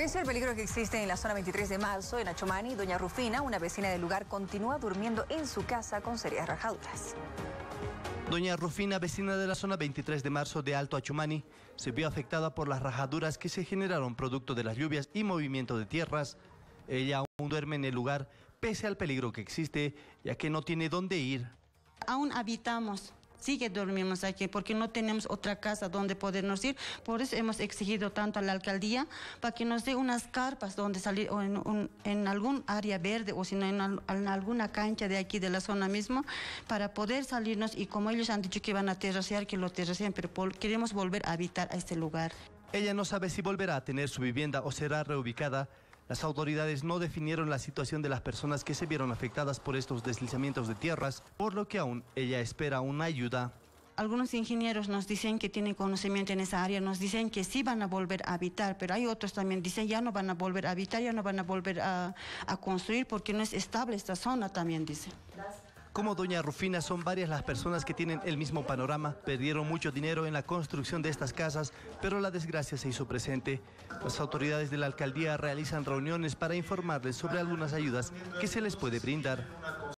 Pese al peligro que existe en la zona 23 de marzo, en Achumani, doña Rufina, una vecina del lugar, continúa durmiendo en su casa con serias rajaduras. Doña Rufina, vecina de la zona 23 de marzo de Alto Achumani, se vio afectada por las rajaduras que se generaron producto de las lluvias y movimiento de tierras. Ella aún duerme en el lugar pese al peligro que existe, ya que no tiene dónde ir. Aún habitamos Sigue dormimos aquí porque no tenemos otra casa donde podernos ir. Por eso hemos exigido tanto a la alcaldía para que nos dé unas carpas donde salir o en, algún área verde o si no en, alguna cancha de aquí de la zona mismo para poder salirnos y como ellos han dicho que van a terracear, que lo terraceen, pero queremos volver a habitar a este lugar. Ella no sabe si volverá a tener su vivienda o será reubicada las autoridades no definieron la situación de las personas que se vieron afectadas por estos deslizamientos de tierras, por lo que aún ella espera una ayuda algunos ingenieros nos dicen que tienen conocimiento en esa área, nos dicen que sí van a volver a habitar, pero hay otros también dicen ya no van a volver a habitar, ya no van a volver a, construir porque no es estable esta zona también, dicen como doña Rufina son varias las personas que tienen el mismo panorama. Perdieron mucho dinero en la construcción de estas casas, pero la desgracia se hizo presente. Las autoridades de la alcaldía realizan reuniones para informarles sobre algunas ayudas que se les puede brindar.